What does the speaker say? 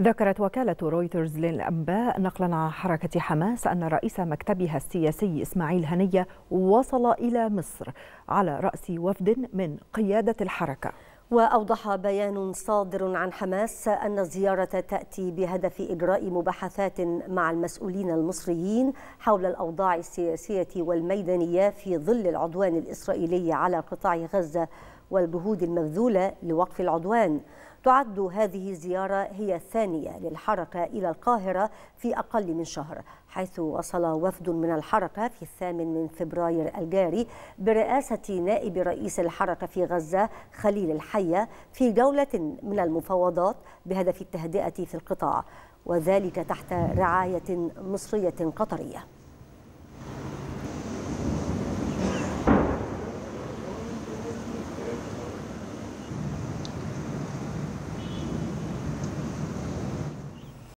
ذكرت وكالة رويترز للأنباء نقلا عن حركة حماس أن رئيس مكتبها السياسي إسماعيل هنية وصل إلى مصر على رأس وفد من قيادة الحركة وأوضح بيان صادر عن حماس أن الزيارة تأتي بهدف إجراء مباحثات مع المسؤولين المصريين حول الأوضاع السياسية والميدانية في ظل العدوان الإسرائيلي على قطاع غزة والجهود المبذولة لوقف العدوان تعد هذه الزيارة هي الثانية للحركة إلى القاهرة في أقل من شهر حيث وصل وفد من الحركة في الثامن من فبراير الجاري برئاسة نائب رئيس الحركة في غزة خليل الحية في جولة من المفاوضات بهدف التهدئة في القطاع وذلك تحت رعاية مصرية قطرية